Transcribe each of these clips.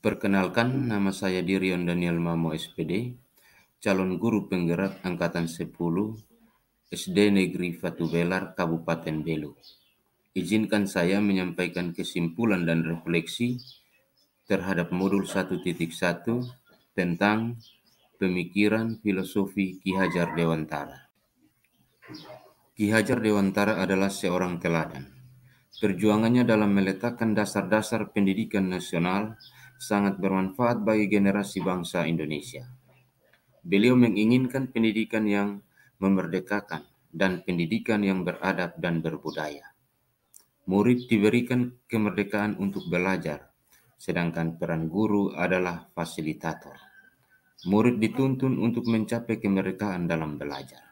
Perkenalkan, nama saya Dirion Daniel Mamo SPD, calon guru penggerak Angkatan 10 SD Negeri Fatu Belar, Kabupaten Belu. Izinkan saya menyampaikan kesimpulan dan refleksi terhadap modul 1.1 tentang pemikiran filosofi Ki Hajar Dewantara. Ki Hajar Dewantara adalah seorang teladan. Perjuangannya dalam meletakkan dasar-dasar pendidikan nasional sangat bermanfaat bagi generasi bangsa Indonesia. Beliau menginginkan pendidikan yang memerdekakan dan pendidikan yang beradab dan berbudaya. Murid diberikan kemerdekaan untuk belajar, sedangkan peran guru adalah fasilitator. Murid dituntun untuk mencapai kemerdekaan dalam belajar.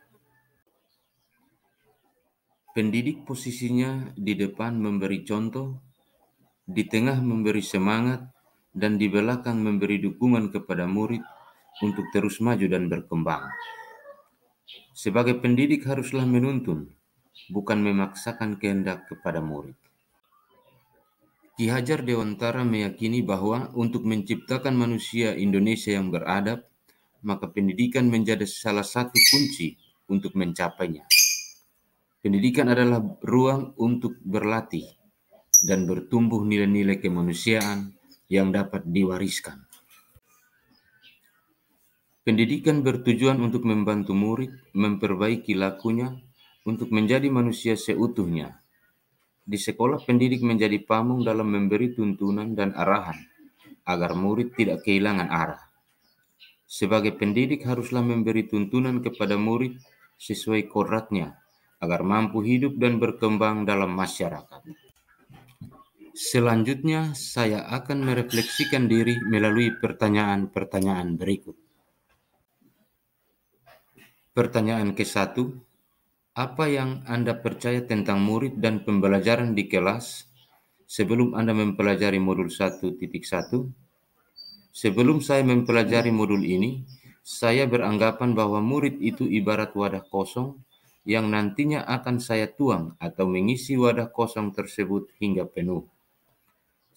Pendidik posisinya di depan memberi contoh, di tengah memberi semangat, dan di belakang memberi dukungan kepada murid untuk terus maju dan berkembang. Sebagai pendidik haruslah menuntun, bukan memaksakan kehendak kepada murid. Ki Hajar Dewantara meyakini bahwa untuk menciptakan manusia Indonesia yang beradab, maka pendidikan menjadi salah satu kunci untuk mencapainya. Pendidikan adalah ruang untuk berlatih dan bertumbuh nilai-nilai kemanusiaan, yang dapat diwariskan. Pendidikan bertujuan untuk membantu murid memperbaiki lakunya untuk menjadi manusia seutuhnya. Di sekolah pendidik menjadi pamung dalam memberi tuntunan dan arahan agar murid tidak kehilangan arah. Sebagai pendidik haruslah memberi tuntunan kepada murid sesuai koratnya agar mampu hidup dan berkembang dalam masyarakat. Selanjutnya, saya akan merefleksikan diri melalui pertanyaan-pertanyaan berikut. Pertanyaan ke-1, apa yang Anda percaya tentang murid dan pembelajaran di kelas sebelum Anda mempelajari modul 1.1? Sebelum saya mempelajari modul ini, saya beranggapan bahwa murid itu ibarat wadah kosong yang nantinya akan saya tuang atau mengisi wadah kosong tersebut hingga penuh.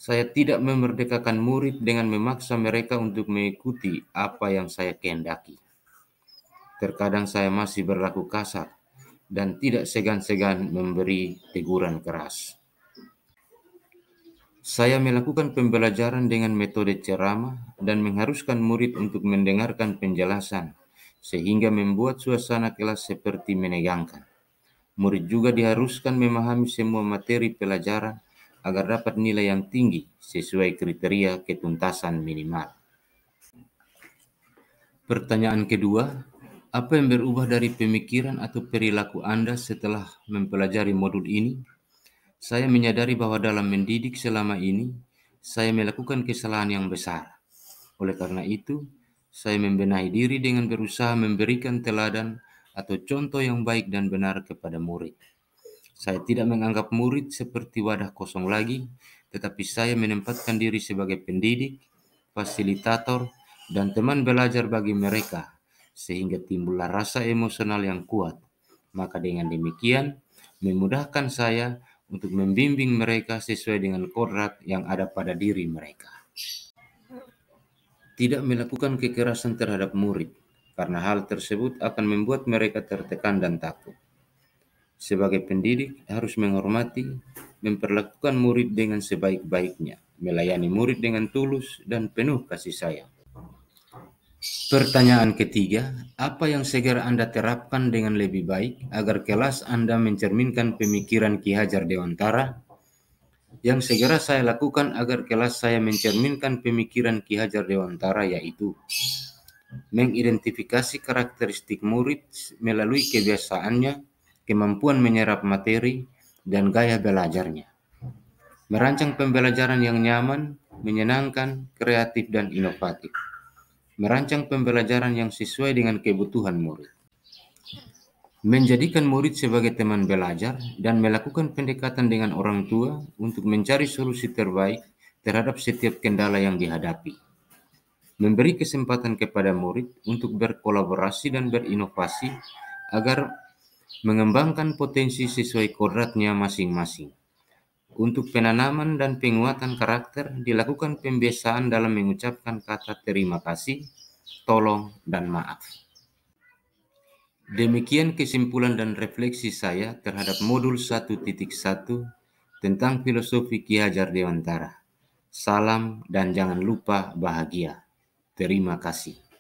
Saya tidak memerdekakan murid dengan memaksa mereka untuk mengikuti apa yang saya kehendaki. Terkadang saya masih berlaku kasar dan tidak segan-segan memberi teguran keras. Saya melakukan pembelajaran dengan metode ceramah dan mengharuskan murid untuk mendengarkan penjelasan, sehingga membuat suasana kelas seperti menegangkan. Murid juga diharuskan memahami semua materi pelajaran agar dapat nilai yang tinggi sesuai kriteria ketuntasan minimal. Pertanyaan kedua, apa yang berubah dari pemikiran atau perilaku Anda setelah mempelajari modul ini? Saya menyadari bahwa dalam mendidik selama ini, saya melakukan kesalahan yang besar. Oleh karena itu, saya membenahi diri dengan berusaha memberikan teladan atau contoh yang baik dan benar kepada murid. Saya tidak menganggap murid seperti wadah kosong lagi, tetapi saya menempatkan diri sebagai pendidik, fasilitator, dan teman belajar bagi mereka, sehingga timbullah rasa emosional yang kuat. Maka dengan demikian, memudahkan saya untuk membimbing mereka sesuai dengan kodrat yang ada pada diri mereka. Tidak melakukan kekerasan terhadap murid, karena hal tersebut akan membuat mereka tertekan dan takut. Sebagai pendidik harus menghormati, memperlakukan murid dengan sebaik-baiknya, melayani murid dengan tulus dan penuh kasih sayang. Pertanyaan ketiga, apa yang segera Anda terapkan dengan lebih baik agar kelas Anda mencerminkan pemikiran Ki Hajar Dewantara? Yang segera saya lakukan agar kelas saya mencerminkan pemikiran Ki Hajar Dewantara yaitu mengidentifikasi karakteristik murid melalui kebiasaannya, kemampuan menyerap materi, dan gaya belajarnya. Merancang pembelajaran yang nyaman, menyenangkan, kreatif, dan inovatif. Merancang pembelajaran yang sesuai dengan kebutuhan murid. Menjadikan murid sebagai teman belajar dan melakukan pendekatan dengan orang tua untuk mencari solusi terbaik terhadap setiap kendala yang dihadapi. Memberi kesempatan kepada murid untuk berkolaborasi dan berinovasi agar mengembangkan potensi sesuai kodratnya masing-masing. Untuk penanaman dan penguatan karakter dilakukan pembiasaan dalam mengucapkan kata terima kasih, tolong, dan maaf. Demikian kesimpulan dan refleksi saya terhadap modul 1.1 tentang filosofi Ki Hajar Dewantara. Salam dan jangan lupa bahagia. Terima kasih.